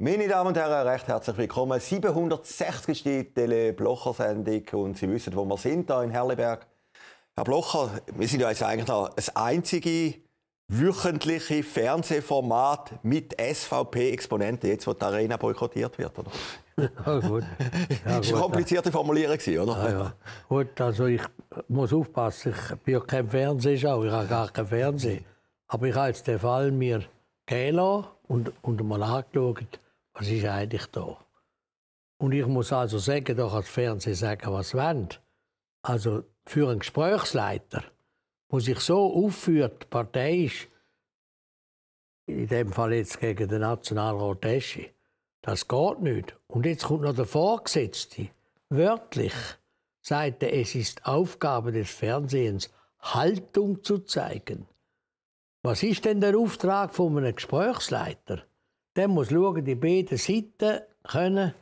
Meine Damen und Herren, recht herzlich willkommen. 760. Tele-Blocher-Sendung und Sie wissen, wo wir sind, hier in Herleberg. Herr Blocher, wir sind ja jetzt eigentlich das einzige wöchentliche Fernsehformat mit SVP-Exponenten, jetzt wo die Arena boykottiert wird, oder? Ja, gut. Ja, das war eine komplizierte Formulierung, oder? Ja, ja. Gut, also ich muss aufpassen, ich bin ja kein Fernsehschauer, ich habe gar keinen Fernsehen. Aber ich habe jetzt den Fall mir gegeben und, und mal angeschaut was ist eigentlich da? Und ich muss also sagen, doch kann das Fernsehen sagen, was wollen. Also für einen Gesprächsleiter, der sich so aufführt, parteiisch, in dem Fall jetzt gegen den Nationalrat Eschi, das geht nicht. Und jetzt kommt noch der Vorgesetzte, wörtlich, sagt er, es ist Aufgabe des Fernsehens, Haltung zu zeigen. Was ist denn der Auftrag von einem Gesprächsleiter? Dann muss schauen, die beiden Seiten können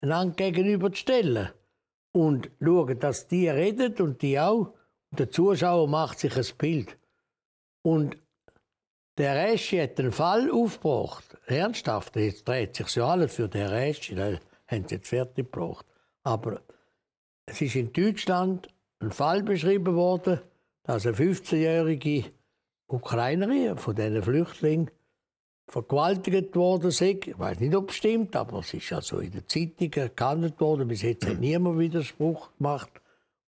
einander gegenüberstellen und schauen, dass die reden und die auch. Und der Zuschauer macht sich ein Bild. Und der Reschi hat einen Fall aufgebracht. Ernsthaft, jetzt dreht sich ja alles für den Reschi, den haben sie jetzt fertig gebracht. Aber es ist in Deutschland ein Fall beschrieben worden, dass eine 15-jährige Ukrainerin von diesen Flüchtlingen vergewaltigt worden sei. Ich weiß nicht, ob es stimmt, aber es ist also in der Zeitung erkannt worden. Bis jetzt hat niemand Widerspruch gemacht.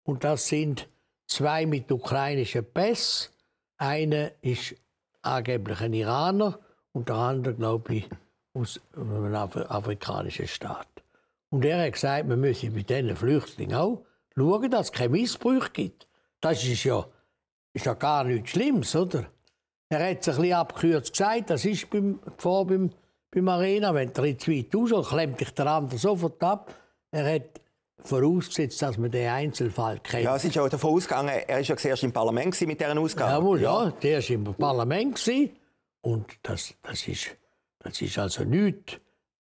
Und das sind zwei mit ukrainischen Pässen. Einer ist angeblich ein Iraner und der andere, glaube ich, aus einem afrikanischen Staat. Und er hat gesagt, man müsse mit diesen Flüchtlingen auch schauen, dass es keine Missbrüche gibt. Das ist ja, ist ja gar nichts Schlimmes, oder? Er hat es ein bisschen abgekürzt gesagt, das ist beim, vor beim, beim Arena. Wenn er zu weit raus klemmt dich der andere sofort ab. Er hat vorausgesetzt, dass man den Einzelfall kennt. Ja, es ist ja davon ausgegangen, er war ja zuerst im Parlament mit dieser Ausgabe. Jawohl, ja, ja war im Parlament und das, das, ist, das ist also nichts.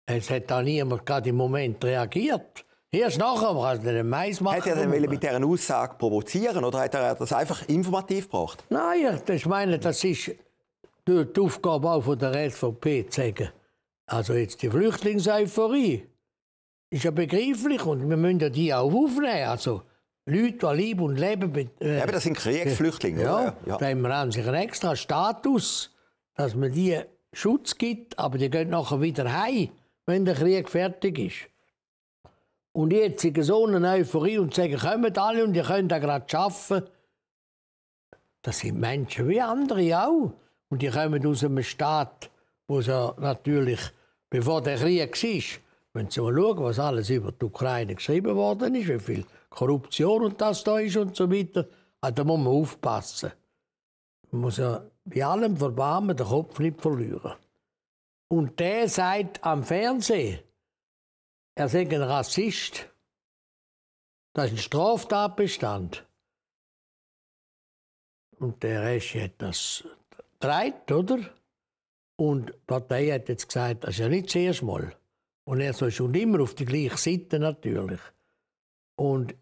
Es hat auch niemand gerade im Moment reagiert. Erst nachher kannst du den Mais machen. Hat er denn mit dieser Aussage provozieren oder hat er das einfach informativ gebracht? Nein, ich meine, das ist die Aufgabe auch von der SVP zu sagen. Also jetzt die Flüchtlingseuphorie ist ja begreiflich und wir müssen ja die auch aufnehmen. Also Leute, die Leben und Leben... äh, Eben, das sind Kriegsflüchtlinge, ja, oder? Ja, da haben haben sich einen extra Status, dass man die Schutz gibt, aber die gehen nachher wieder heim, wenn der Krieg fertig ist. Und jetzt sind so eine Euphorie und sagen, kommt alle und ihr könnt da gerade arbeiten. Das sind Menschen wie andere auch. Und die kommen aus einem Staat, wo sie natürlich, bevor der Krieg war, wenn Sie mal schauen, was alles über die Ukraine geschrieben worden ist, wie viel Korruption und das da ist und so weiter, ah, da muss man aufpassen. Man muss ja bei allem Verbarmen den Kopf nicht verlieren. Und der sagt am Fernsehen, er sei ein Rassist, das ist ein Straftatbestand. Und der Rest hat das gedreht, oder? Und die Partei hat jetzt gesagt, das ist ja nicht das erste Mal. Und er ist schon immer auf der gleichen Seite natürlich. Und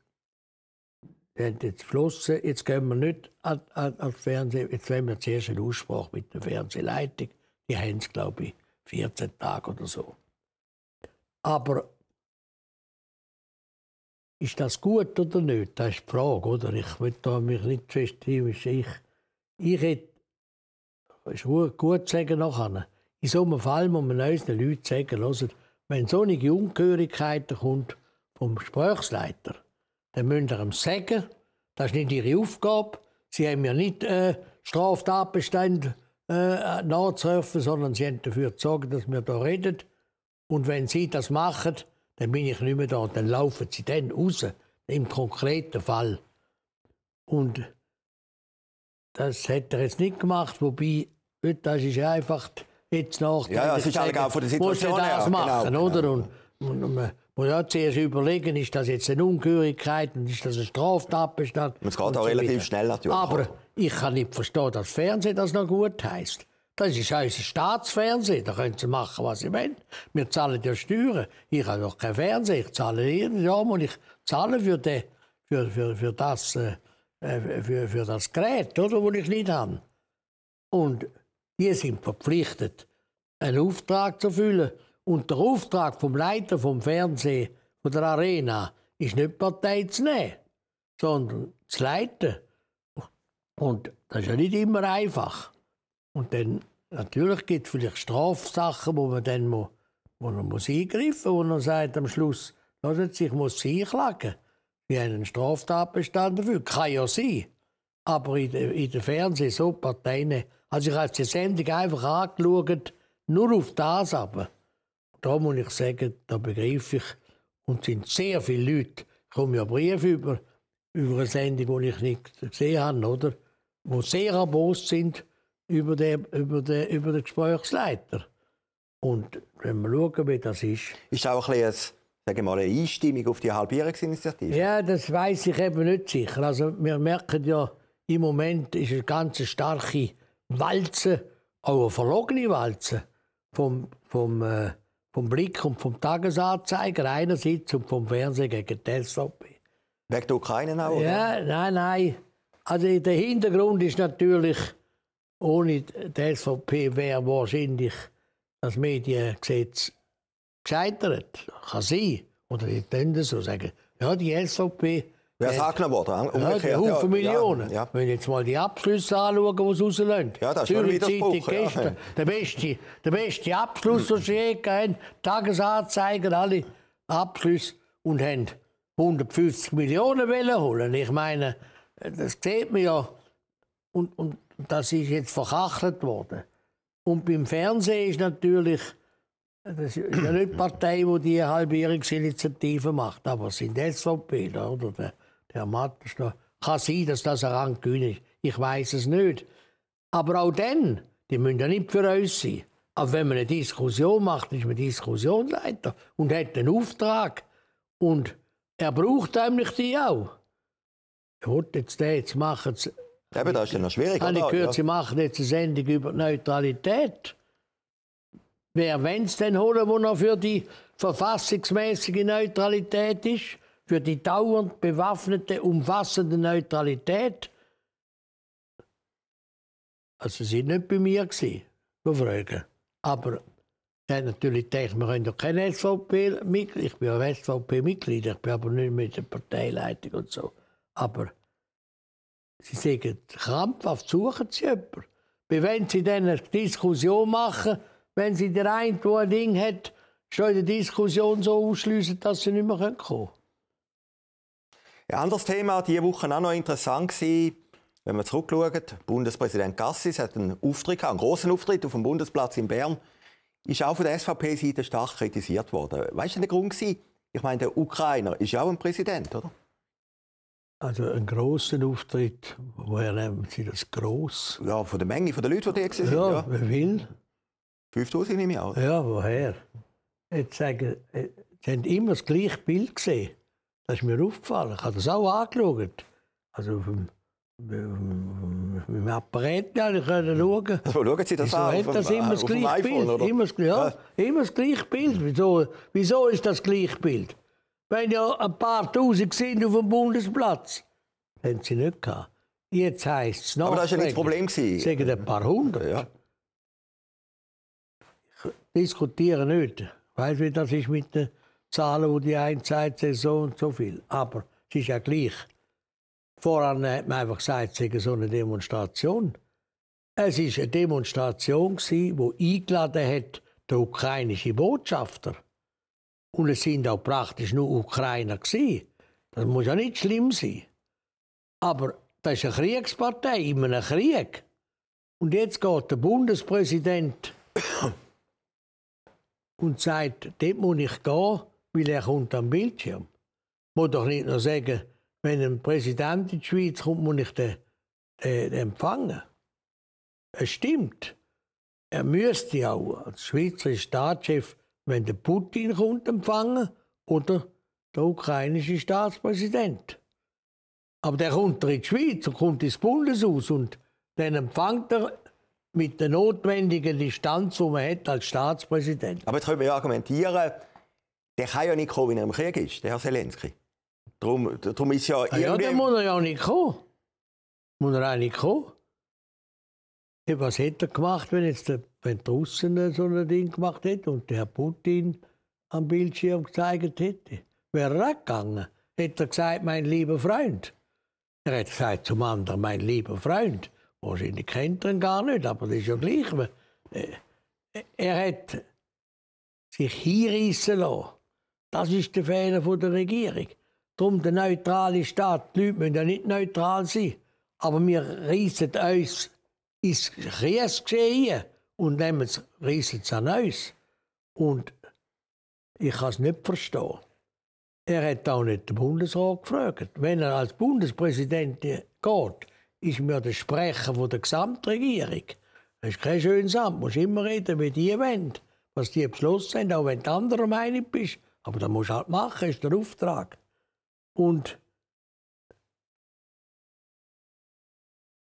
wir haben jetzt beschlossen, jetzt gehen wir nicht an, an, an Fernsehen, jetzt wollen wir zuerst eine Aussprache mit der Fernsehleitung. Die haben es, glaube ich, 14 Tage oder so. Aber ist das gut oder nicht? Das ist die Frage, oder? Ich will da mich nicht festlegen. Ich, ich hätte, das ist gut zu sagen nachher, in so einem Fall muss man unseren Leuten sagen, hört, wenn so eine Ungehörigkeit kommt vom Gesprächsleiter, dann müssen sie ihm sagen, das ist nicht ihre Aufgabe, sie haben ja nicht äh, Straftatbestände äh, nachzuhelfen, sondern sie haben dafür gesorgt, dass wir hier reden. Und wenn sie das machen, dann bin ich nicht mehr da. Dann laufen sie dann raus, im konkreten Fall. Und das hätte er jetzt nicht gemacht, wobei, das ist einfach jetzt nach Ja, ja es ist alles halt auch von der Situation muss das genau, machen, genau, oder? Genau. Und, und, man muss ja zuerst überlegen, ist das jetzt eine Ungehörigkeit und ist das ein Straftatbestand? es geht auch so relativ wieder. schnell natürlich. Aber ich kann nicht verstehen, dass Fernsehen das noch gut heißt. Das ist unser Staatsfernsehen, da können sie machen, was sie wollen. Wir zahlen ja Steuern. Ich habe doch kein Fernsehen, ich zahle jeden Jahr, muss ich zahle für, den, für, für, für, das, äh, für, für das Gerät, oder, das ich nicht habe. Und die sind verpflichtet, einen Auftrag zu füllen. Und der Auftrag vom Leiter vom Fernsehen, von der Arena, ist nicht Partei zu nehmen, sondern zu leiten. Und das ist ja nicht immer einfach. Und dann Natürlich gibt es vielleicht Strafsachen, wo man dann muss, wo man muss eingreifen muss, wo man sagt am Schluss, lassen Sie, ich muss Sie einklagen. Wir haben einen Straftatbestand dafür. Kann ja sein. Aber in der, in der Fernseh so Parteien. Also ich habe die Sendung einfach angeschaut, nur auf das aber. Da muss ich sagen, da begreife ich, und es sind sehr viele Leute, ich komme ja Briefe über, über eine Sendung, die ich nicht gesehen habe, oder? Die sehr erbost sind, über den, über den, über den Gesprächsleiter. Und wenn wir schauen, wie das ist. Ist auch ein bisschen sage mal, eine Einstimmung auf die Halbierungsinitiative? Ja, das weiß ich eben nicht sicher. Also wir merken ja, im Moment ist eine ganz starke Walze, auch eine verlogene Walze, vom, vom, äh, vom Blick und vom Tagesanzeiger einerseits und vom Fernsehen gegen Telsoppi. SVP. Wegen der Ukraine auch? Oder? Ja, nein, nein. Also der Hintergrund ist natürlich ohne die SVP wäre wahrscheinlich das Mediengesetz gescheitert. Kann sein. Oder die könnten so sagen, ja, die SVP... Wäre es angenommen worden, umgekehrt. Ja, Haufen ja, Millionen. Ja, ja. Wenn jetzt mal die Abschlüsse anschauen, die sie rauslösen. Ja, das ist Zürich Zeitung gestern, der, beste, der beste Abschluss, den sie je gegeben Tagesanzeiger, alle Abschlüsse und haben 150 Millionen holen. Ich meine, das sieht man ja. Und, und das ist jetzt verkachelt worden. Und beim Fernsehen ist natürlich, das ist ja nicht die Partei, die die Halbierungsinitiative macht, aber es sind SVP, da, oder der, der Mattes. Da. Kann sein, dass das ein Rang ist. Ich weiß es nicht. Aber auch dann, die müssen ja nicht für uns sein. Aber wenn man eine Diskussion macht, ist man Diskussionsleiter und hat einen Auftrag. Und er braucht nämlich die auch. Er will jetzt jetzt machen sie Eben, das ist ja noch schwierig. Habe ich gehört, ja. Sie machen jetzt eine Sendung über Neutralität. Wer wenn es denn holen, wo noch für die verfassungsmäßige Neutralität ist, für die dauernd bewaffnete, umfassende Neutralität? Also sie waren nicht bei mir, die Fragen. Aber er hat natürlich gedacht, wir können doch kein SVP-Mitglied. Ich bin ja SVP-Mitglied, ich bin aber nicht mit der Parteileitung und so. Aber Sie sagen, krampfhaft suchen sie jemanden. Wie wenn sie dann eine Diskussion machen, wenn sie der eine, der ein Ding hat, schon in der Diskussion so ausschliessen, dass sie nicht mehr kommen können? Ein anderes Thema, diese Woche auch noch interessant war, wenn man zurückschaut, Bundespräsident Gassis hat einen Auftritt gehabt, einen grossen Auftritt auf dem Bundesplatz in Bern, ist auch von der SVP-Seite stark kritisiert worden. Was war der Grund? Ich meine, der Ukrainer ist ja auch ein Präsident, oder? Also einen grossen Auftritt, woher nehmen Sie das gross? Ja, von der Menge von der Leute, die da waren. Ja, ja, wie viel? 5000 nehme ich an. Ja, woher? Jetzt sagen, äh, sie haben immer das gleiche Bild gesehen. Das ist mir aufgefallen. Ich habe das auch angeschaut. Also auf dem, auf dem, auf dem Apparat können schauen. Also schauen Sie das auch an? Hat das immer das gleiche Bild? Oder? Immer, das, ja, immer das gleiche Bild. Wieso, wieso ist das gleiche Bild? wenn ja ein paar Tausend sind auf dem Bundesplatz. Haben sie nicht gehabt. Jetzt heisst es noch. Aber das war ja nicht das Problem. Sagen ein paar Hundert. Ja. diskutiere nicht. Ich weiß, wie das ist mit den Zahlen, die die eine sagt, so und so viel. Aber es ist ja gleich. Voran hat man einfach gesagt, es so eine Demonstration. Es war eine Demonstration, die eingeladen hat, der ukrainische Botschafter. eingeladen hat. Und es sind auch praktisch nur Ukrainer gewesen. Das muss ja nicht schlimm sein. Aber das ist eine Kriegspartei immer ein Krieg. Und jetzt geht der Bundespräsident und sagt, dort muss ich gehen, weil er kommt am Bildschirm. Ich muss doch nicht nur sagen, wenn ein Präsident in die Schweiz kommt, muss ich den äh, empfangen. Es stimmt. Er müsste auch als Schweizer Staatschef wenn der Putin kommt empfangen oder der ukrainische Staatspräsident. Aber der kommt in die Schweiz und kommt ins Bundeshaus und dann empfängt er mit der notwendigen Distanz, die man hat als Staatspräsident. Aber jetzt können wir ja argumentieren, der kann ja nicht kommen, wenn er im Krieg ist, der Herr Zelensky. Darum, darum ist ja irgendwie... Ah ja, dann muss er ja nicht kommen. Muss er auch nicht kommen. Hey, was hätte er gemacht, wenn jetzt der, wenn die Russen so ein Ding gemacht hätte und der Herr Putin am Bildschirm gezeigt hätte? Wäre er gegangen? Hätte er gesagt, mein lieber Freund. Er hätte gesagt zum anderen, mein lieber Freund. Wahrscheinlich kennt er ihn gar nicht, aber das ist ja gleich. Äh, er hat sich hinreissen lassen. Das ist der Fehler der Regierung. Darum der neutrale Staat. Die Leute müssen ja nicht neutral sein. Aber wir reissen uns ist Ries gesehen und nehmen es Riesens an uns. Und ich kann es nicht verstehen. Er hat auch nicht den Bundesrat gefragt. Wenn er als Bundespräsident geht, ist mir der Sprecher der Gesamtregierung. Das ist kein schönes Amt. Du musst immer reden, wie die wollen, was die beschlossen haben, auch wenn du anderer Meinung bist. Aber das musst du halt machen, ist der Auftrag. Und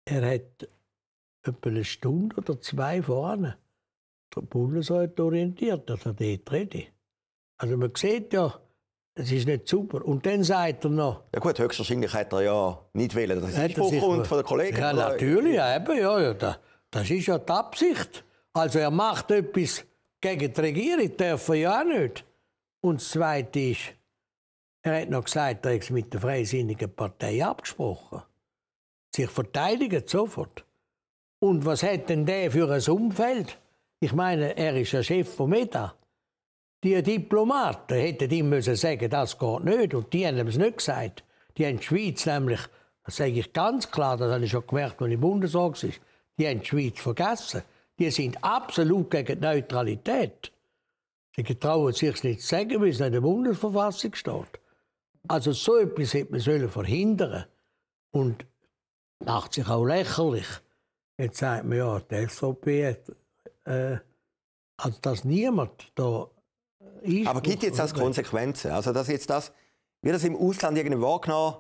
er hat etwa eine Stunde oder zwei vorne. Der Bundesrat orientiert, dass er dort rede. Also man sieht ja, es ist nicht super. Und dann sagt er noch. Ja gut, höchstwahrscheinlich hat er ja nicht wollen. Das ist Vorgrund von der Kollegen. Ja, natürlich, eben, ja, ja. Das, das ist ja die Absicht. Also er macht etwas gegen die Regierung, dürfen ja auch nicht. Und das Zweite ist, er hat noch gesagt, er hat es mit der Freisinnigen Partei abgesprochen. Sich verteidigen sofort. Und was hat denn der für ein Umfeld? Ich meine, er ist ja Chef von Meta. Die Diplomaten hätten ihm müssen sagen, das geht nicht. Und die haben es nicht gesagt. Die haben die Schweiz nämlich, das sage ich ganz klar, das habe ich schon gemerkt, als ich im Bundesrat war, die haben die Schweiz vergessen. Die sind absolut gegen die Neutralität. Sie getrauen sich nicht zu sagen, wie es in der Bundesverfassung steht. Also so etwas hätte man verhindern sollen. Und macht sich auch lächerlich Jetzt sagt man ja, die SVP hat, äh, also dass niemand da äh, ist. Aber gibt es jetzt das Konsequenzen? Also dass jetzt das, wird das im Ausland irgendwie wahrgenommen,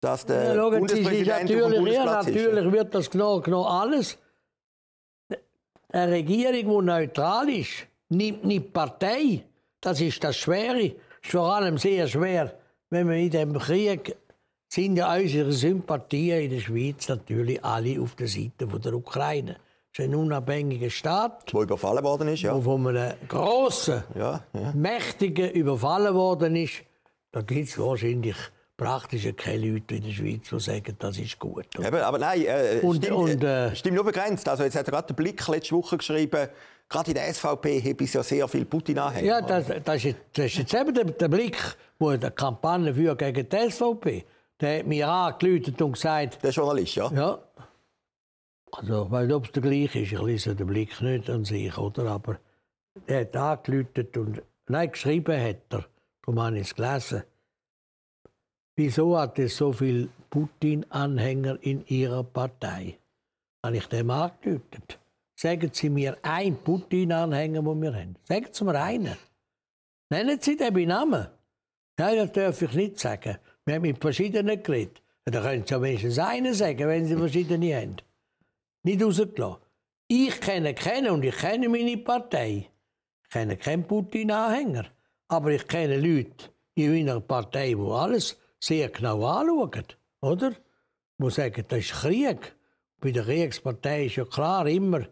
dass der ja, schauen, Bundespräsident natürlich, auf dem Bundesplatz ja, natürlich ist, wird das genau, genau alles. Eine Regierung, die neutral ist, nimmt nicht Partei. Das ist das Schwere. Ist vor allem sehr schwer, wenn man in dem Krieg sind ja unsere Sympathien in der Schweiz natürlich alle auf der Seite der Ukraine. Es ist ein unabhängiger Staat. Der überfallen worden ist, ja. Der von einem grossen, ja, ja. mächtigen überfallen worden ist. Da gibt es wahrscheinlich praktisch keine Leute in der Schweiz, die sagen, das ist gut. Eben, aber nein, äh, und, stimmt, und, äh, äh stimmt nur begrenzt. Also jetzt hat gerade der Blick letzte Woche geschrieben, gerade in der SVP habe ich ja sehr viel Putin anhängen. Ja, das, das, ist, das, ist, jetzt eben der, der Blick, der eine Kampagne für gegen die SVP. führt. Der hat mich angelötet und gesagt... Der Journalist, ja? Ja. Also ich weiß nicht, ob es der gleiche ist, ich lese den Blick nicht an sich, oder? Aber der hat angelötet und... Nein, geschrieben hat er, darum habe ich es gelesen. Wieso hat es so viele Putin-Anhänger in Ihrer Partei? Habe ich dem angeläutet. Sagen Sie mir einen Putin-Anhänger, den wir haben. Sagen Sie mir einen. Nennen Sie den bei Namen. Nein, das darf ich nicht sagen. Wir haben mit verschiedenen geredet. Da können Sie wenigstens einen sagen, wenn Sie verschiedene haben. Nicht rausgelassen. Ich kenne keinen und ich kenne meine Partei. Ich kenne keinen Putin-Anhänger. Aber ich kenne Leute in meiner Partei, die alles sehr genau anschauen. Oder? Die sagen, das ist Krieg. Bei der Kriegspartei ist ja klar immer,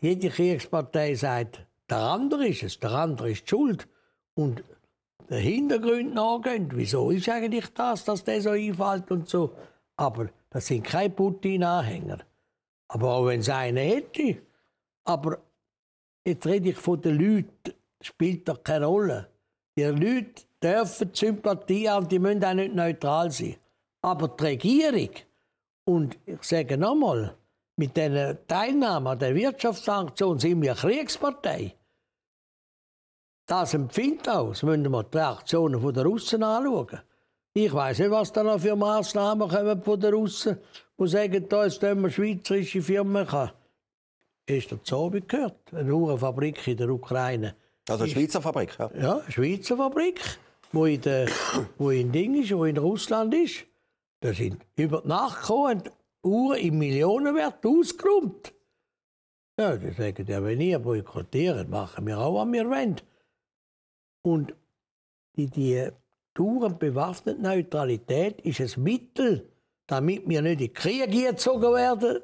jede Kriegspartei sagt, der andere ist es, der andere ist die schuld. Und den Hintergrund nachgehen. Wieso ist eigentlich das, dass der so einfällt und so. Aber das sind keine Putin-Anhänger. Aber auch wenn es einen hätte. Aber jetzt rede ich von den Leuten, spielt doch keine Rolle. Die Leute dürfen die Sympathie haben, die müssen auch nicht neutral sein. Aber die Regierung, und ich sage nochmal, mit dieser Teilnahme an der Wirtschaftssanktion sind wir Kriegspartei. Das empfindet auch. Das müssen wir die Reaktionen von der Russen anschauen. Ich weiß nicht, was da noch für Massnahmen kommen von der Russen, die sagen, da jetzt wir schweizerische Firmen kann. Ist der gehört? Eine Fabrik in der Ukraine. Also eine Schweizer Fabrik, ja? Ja, eine Schweizer Fabrik, wo in, der, wo in Ding ist, wo in Russland ist. Da sind über die Nacht gekommen und Uhren im Millionenwert ausgeräumt. Ja, die sagen ja, wenn ihr boykottiert, machen wir auch, was wir wollen. Und die, die Touren bewaffnete Neutralität ist ein Mittel, damit wir nicht in Krieg gezogen werden,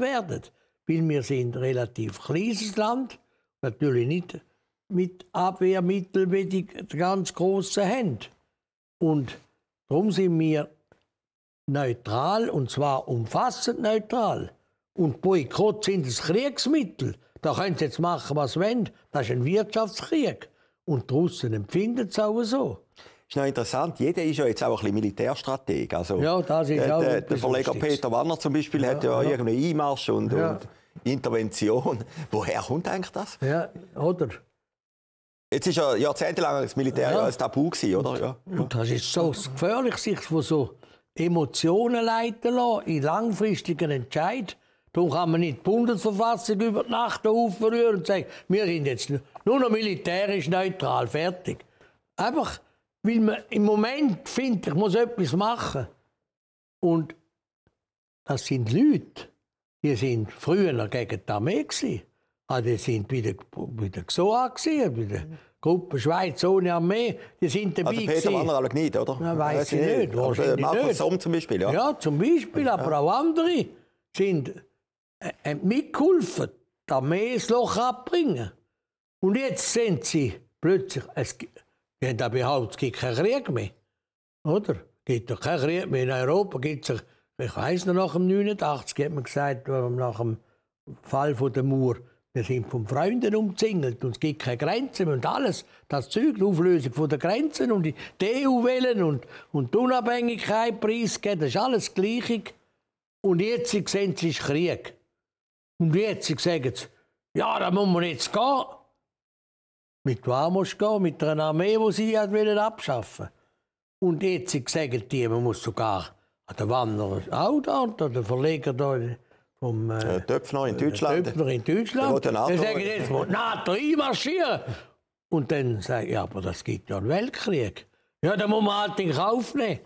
werden. Weil wir sind ein relativ kleines Land, natürlich nicht mit Abwehrmitteln wie die ganz großen Hände. Und darum sind wir neutral, und zwar umfassend neutral. Und Boykott sind ein Kriegsmittel. Da können sie jetzt machen, was sie wollen. Das ist ein Wirtschaftskrieg. Und die Russen empfinden es auch so. Das Ist noch interessant, jeder ist ja jetzt auch ein bisschen Militärstrateg. Also, ja, das ist äh, auch der, der Verleger Stich's. Peter Wanner zum Beispiel ja, hat ja, ja. irgendeinen Einmarsch und, ja. und, Intervention. Woher kommt eigentlich das? Ja, oder? Jetzt ist ja jahrzehntelang das Militär ja. ein Tabu gewesen, oder? ja. und das ist so gefährlich, sich von so Emotionen leiten lassen in langfristigen Entscheidungen. Darum kann man nicht die Bundesverfassung über die Nacht aufrühren und sagen, wir sind jetzt nur noch militärisch neutral, fertig. Einfach, weil man im Moment findet, ich muss etwas machen. Und das sind Leute, die sind früher gegen die Armee gewesen. Also die sind wieder wieder XOA gewesen, wieder Gruppe Schweiz ohne Armee. Die sind dabei also Peter Wanner alle nicht, oder? Na, weiß ich nicht, nicht. wahrscheinlich äh, Markus Somm zum Beispiel, ja. Ja, zum Beispiel, aber ja. auch andere sind äh, äh, mitgeholfen, die Armee ins Loch abbringen. Und jetzt sind sie plötzlich, es gibt, da behauptet, es gibt keinen Krieg mehr. Oder? Es gibt doch keinen Krieg mehr. In Europa gibt ich weiß noch, nach dem 89 hat man gesagt, nach dem Fall von der Mauer, wir sind von Freunden umzingelt und es gibt keine Grenzen mehr. und alles. Das Zeug, die Auflösung von der Grenzen und die EU e wellen und, und die Unabhängigkeit preisgeben, das ist alles Gleiche. Und jetzt sehen sie, es ist Krieg. Und jetzt sagen sie, ja, da muss man jetzt gehen. Mit was musst du gehen? Mit einer Armee, die sie hat wollen abschaffen Und jetzt sagen die, man muss sogar an den Wanderer auch da, an den Verleger da vom... Äh, Töpfner in äh, Deutschland. Töpfner in Deutschland. Der dann sagen jetzt, muss die NATO einmarschieren. Und dann sagen ja, aber das gibt ja einen Weltkrieg. Ja, dann muss man halt in Kauf nehmen.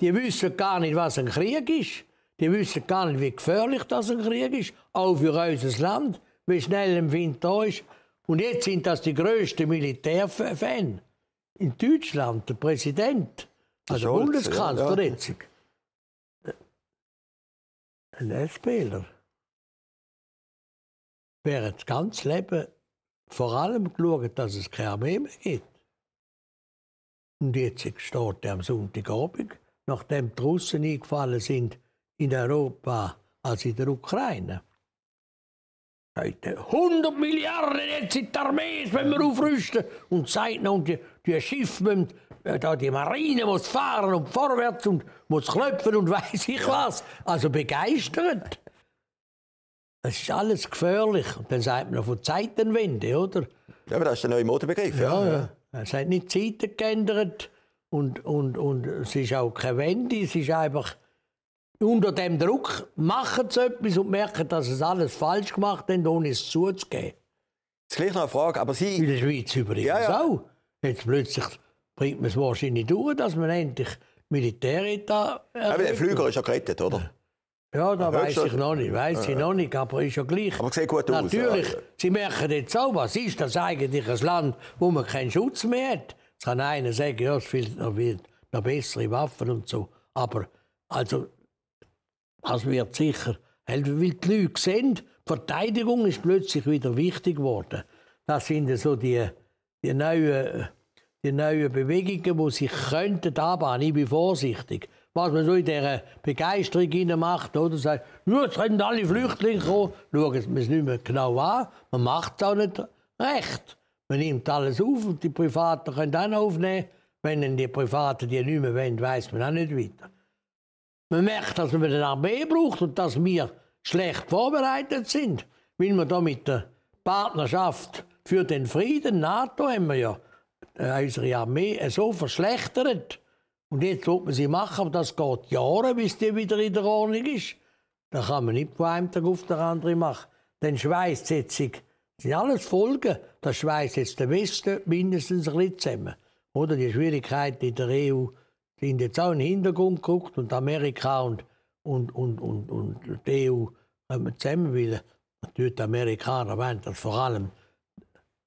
Die wissen gar nicht, was ein Krieg ist. Die wissen gar nicht, wie gefährlich das ein Krieg ist, auch für unser Land, wie schnell ein Wind da ist. Und jetzt sind das die größten Militärfan. In Deutschland, der Präsident, also Scholz, Bundeskanzler ja, jetzt. Ein SPler Während das ganze Leben vor allem geschaut, dass es keine Armee mehr gibt. Und jetzt steht er am Sonntagabend, nachdem die Russen eingefallen sind in Europa als in der Ukraine. Heute 100 Milliarden jetzt in die Armee, wenn wir aufrüsten. Und sagt noch, die, die Schiffe müssen, äh, da die Marine muss fahren und vorwärts und muss klopfen und weiß ich was. Also begeistert. Es ist alles gefährlich. Und dann sagt man noch von Zeitenwende, oder? Ja, aber das ist der neue Modebegriff. ja. ja. Es hat nicht Zeiten geändert und, und, und es ist auch keine Wende, es ist einfach unter dem Druck machen sie etwas und merken, dass sie alles falsch gemacht haben, ohne es zuzugeben. Jetzt gleich noch eine Frage, aber Sie... In der Schweiz übrigens ja, ja. auch. Jetzt plötzlich bringt man es wahrscheinlich durch, dass man endlich Militäretat Aber Der Flüger ist ja gerettet, oder? Ja, das weiß ich noch nicht, weiß ich noch nicht, aber ist ja gleich. Aber sieht gut Natürlich, aus. ja. Sie merken jetzt auch, was ist das eigentlich ein Land, wo man keinen Schutz mehr hat? Es kann einer sagen, ja, es fehlt noch, noch bessere Waffen und so, aber also das also wird sicher helfen, weil die Leute sehen, die Verteidigung ist plötzlich wieder wichtig geworden. Das sind so die, die neuen die neuen Bewegungen, die sich anbahnen könnten Ich bin vorsichtig. Was man so in dieser Begeisterung macht, oder? Sagt, jetzt können alle Flüchtlinge kommen. Schauen wir es nicht mehr genau an. Man macht es auch nicht recht. Man nimmt alles auf und die Privaten können dann aufnehmen. Wenn die Privaten die nicht mehr wollen, weiss man auch nicht weiter. Man merkt, dass man eine Armee braucht und dass wir schlecht vorbereitet sind, weil wir da mit der Partnerschaft für den Frieden, NATO, haben wir ja äh, unsere Armee äh, so verschlechtert. Und jetzt wird man sie machen, aber das geht Jahre, bis die wieder in der Ordnung ist. Da kann man nicht von einem Tag auf den anderen machen. Denn Schweißsetzung sind alles Folgen. Das schweißt jetzt der Westen mindestens ein bisschen zusammen. Oder die Schwierigkeiten in der EU sind jetzt auch in den Hintergrund geguckt und Amerika und, und, und, und, und die EU zusammen will. Natürlich die Amerikaner wollen, dass vor allem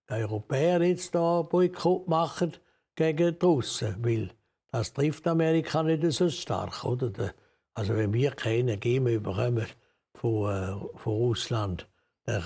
die Europäer jetzt da Boykott machen gegen die Russen, weil das trifft Amerika nicht so stark, oder? Also wenn wir keine Energie mehr bekommen von, äh, von Russland, dann,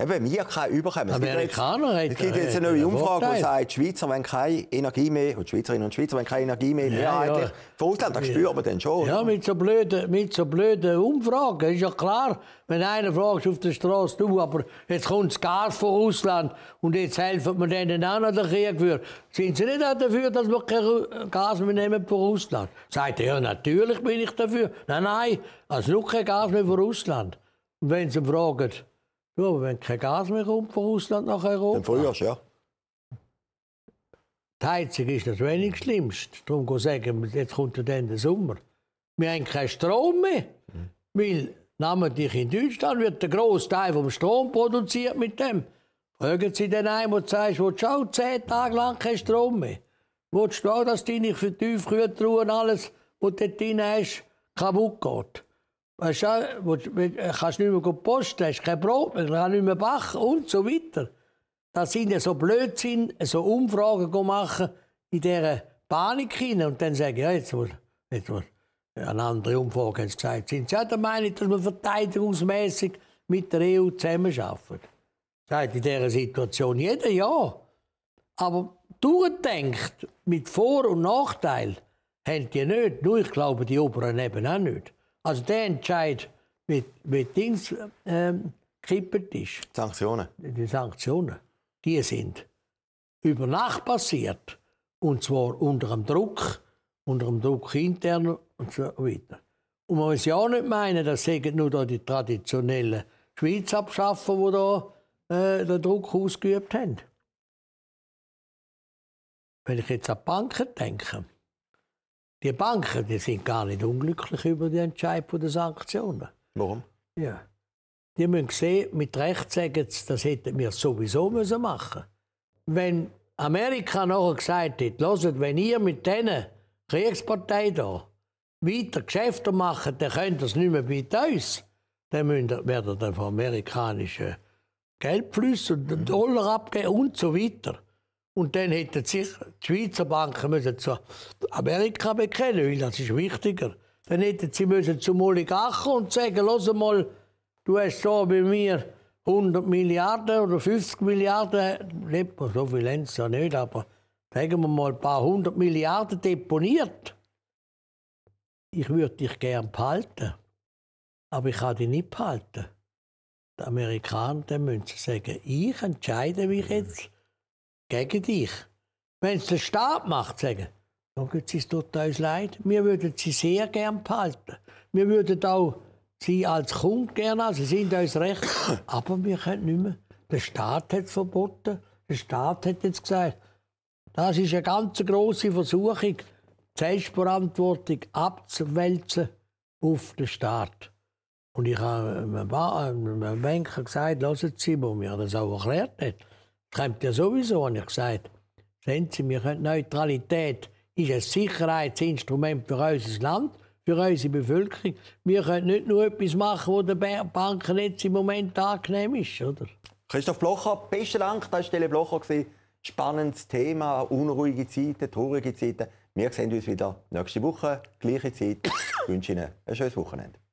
Eben, wir keinen überkommen. Amerikaner haben Es gibt jetzt eine neue Umfrage, die sagt, die Schweizer wollen keine Energie mehr, und Schweizerinnen und Schweizer wollen keine Energie mehr, mehrheitlich ja, ja. von Ausland. Das spürt man dann schon. Ja, mit so blöden, mit so blöden Umfragen. Ist ja klar, wenn einer fragt auf der Straße, du, aber jetzt kommt das Gas von Russland und jetzt helfen wir denen auch noch den Krieg Sind sie nicht auch dafür, dass wir kein Gas mehr nehmen von Russland? Sagt er, ja, natürlich bin ich dafür. Nein, nein, also nur kein Gas mehr von Russland. Und wenn sie fragen, ja, aber wenn kein Gas mehr kommt von Russland nach Europa. Im Frühjahr, ja. Die Heizung ist das wenig Schlimmste. Darum sagen wir, jetzt kommt dann der Sommer. Wir haben keinen Strom mehr. Mhm. Weil, namentlich in Deutschland, wird der grosse Teil vom Strom produziert mit dem. Fragen Sie den einen, der sagt, willst du auch zehn Tage lang keinen Strom mehr? Willst du auch, dass deine Tiefkühltruhe und alles, was du dort drin hast, kaputt geht? Weißt du, äh, kannst nicht mehr posten, hast kein Brot mehr, kannst nicht mehr backen und so weiter. Das sind ja so Blödsinn, so Umfragen machen in dieser Panik hinein und dann sagen, ja, jetzt muss, jetzt muss eine andere Umfrage haben sie gesagt. Sind sie auch der Meinung, dass wir verteidigungsmäßig mit der EU zusammenarbeiten? Sagt in dieser Situation jeder ja. Aber durchdenkt mit Vor- und Nachteil haben die nicht. Nur ich glaube, die oberen eben auch nicht. Also der Entscheid wie, mit Dings ähm, kippert ist. Sanktionen. Die Sanktionen, die sind über Nacht passiert. Und zwar unter dem Druck, unter dem Druck intern und so weiter. Und man muss ja auch nicht meinen, dass sagen nur da die traditionellen Schweiz abschaffen, die da äh, den Druck ausgeübt haben. Wenn ich jetzt an Banken denke, die Banken die sind gar nicht unglücklich über die Entscheidung der Sanktionen. Warum? Ja. Die müssen sehen, mit Recht sagen sie, das hätten wir sowieso machen müssen. Wenn Amerika nachher gesagt hat, hört, wenn ihr mit diesen Kriegsparteien hier weiter Geschäfte macht, dann könnt ihr es nicht mehr mit uns. Dann werden werdet dann von amerikanischen Geldflüssen und Dollar abgeben und so weiter. Und dann hätten sich die Schweizer Banken müssen zu Amerika bekennen, weil das ist wichtiger. Dann hätten sie müssen zum Oligarchen und sagen, los mal, du hast so bei mir 100 Milliarden oder 50 Milliarden, nicht mehr so viel haben sie ja nicht, aber sagen wir mal ein paar hundert Milliarden deponiert. Ich würde dich gerne behalten, aber ich kann dich nicht behalten. Die Amerikaner, müssen sagen, ich entscheide mich jetzt gegen dich. Wenn es der Staat macht, sagen, sagen sie, es tut uns leid, wir würden sie sehr gern behalten. Wir würden auch sie als Kunde gerne haben, sie sind uns recht, aber wir können nicht mehr. Der Staat hat es verboten, der Staat hat jetzt gesagt, das ist eine ganz große Versuchung, die Selbstverantwortung abzuwälzen auf den Staat. Und ich habe äh, einem äh, Banker gesagt, hören Sie, wo mir das auch erklärt hat, kommt ja sowieso, habe ich gesagt. Sehen Sie, wir können Neutralität ist ein Sicherheitsinstrument für unser Land, für unsere Bevölkerung. Wir können nicht nur etwas machen, was der Banken jetzt im Moment angenehm ist. Oder? Christoph Blocher, besten Dank. Das war Stelle Blocher. Spannendes Thema, unruhige Zeiten, traurige Zeiten. Wir sehen uns wieder nächste Woche, gleiche Zeit. Ich wünsche Ihnen ein schönes Wochenende.